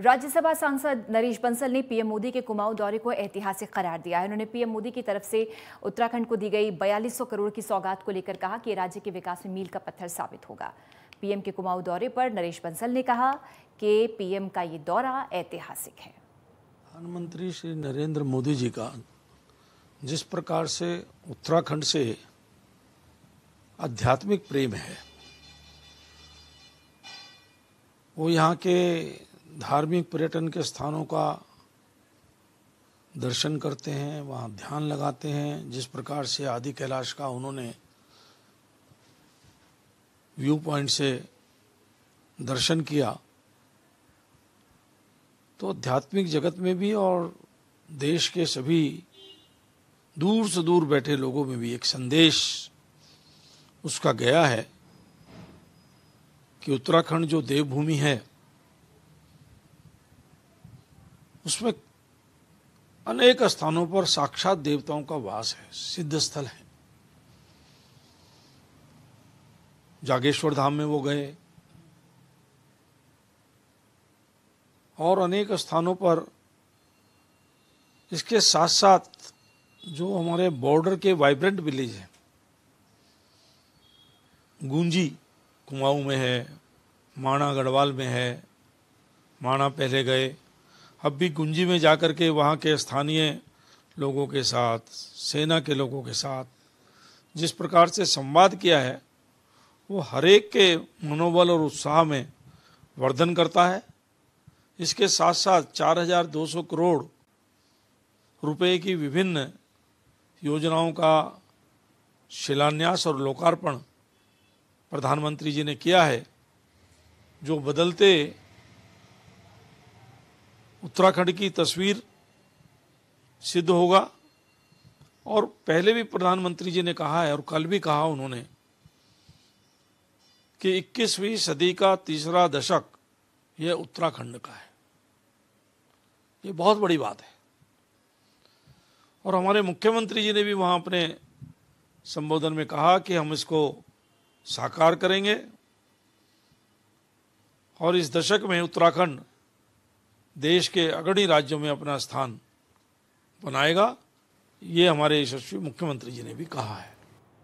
राज्यसभा सांसद नरेश बंसल ने पीएम मोदी के कुमाऊं दौरे को ऐतिहासिक करार दिया है उन्होंने पीएम मोदी की तरफ से उत्तराखंड को दी गई बयालीस करोड़ की सौगात को लेकर कहा कि राज्य के विकास में मील का पत्थर साबित होगा पीएम के कुमाऊं दौरे पर नरेश बंसल ने कहा कि पीएम का ये दौरा ऐतिहासिक है प्रधानमंत्री श्री नरेंद्र मोदी जी का जिस प्रकार से उत्तराखंड से आध्यात्मिक प्रेम है वो यहाँ के धार्मिक पर्यटन के स्थानों का दर्शन करते हैं वहाँ ध्यान लगाते हैं जिस प्रकार से आदि कैलाश का उन्होंने व्यू पॉइंट से दर्शन किया तो आध्यात्मिक जगत में भी और देश के सभी दूर से दूर बैठे लोगों में भी एक संदेश उसका गया है कि उत्तराखंड जो देवभूमि है उसमें अनेक स्थानों पर साक्षात देवताओं का वास है सिद्ध स्थल है जागेश्वर धाम में वो गए और अनेक स्थानों पर इसके साथ साथ जो हमारे बॉर्डर के वाइब्रेंट विलेज हैं गूंजी कुमाऊं में है माणा गढ़वाल में है माणा पहले गए अब भी गुंजी में जा कर के वहाँ के स्थानीय लोगों के साथ सेना के लोगों के साथ जिस प्रकार से संवाद किया है वो हरेक के मनोबल और उत्साह में वर्धन करता है इसके साथ साथ 4,200 करोड़ रुपए की विभिन्न योजनाओं का शिलान्यास और लोकार्पण प्रधानमंत्री जी ने किया है जो बदलते उत्तराखंड की तस्वीर सिद्ध होगा और पहले भी प्रधानमंत्री जी ने कहा है और कल भी कहा उन्होंने कि 21वीं सदी का तीसरा दशक यह उत्तराखंड का है ये बहुत बड़ी बात है और हमारे मुख्यमंत्री जी ने भी वहाँ अपने संबोधन में कहा कि हम इसको साकार करेंगे और इस दशक में उत्तराखंड देश के अग्रणी राज्यों में अपना स्थान बनाएगा ये हमारे यशस्वी मुख्यमंत्री जी ने भी कहा है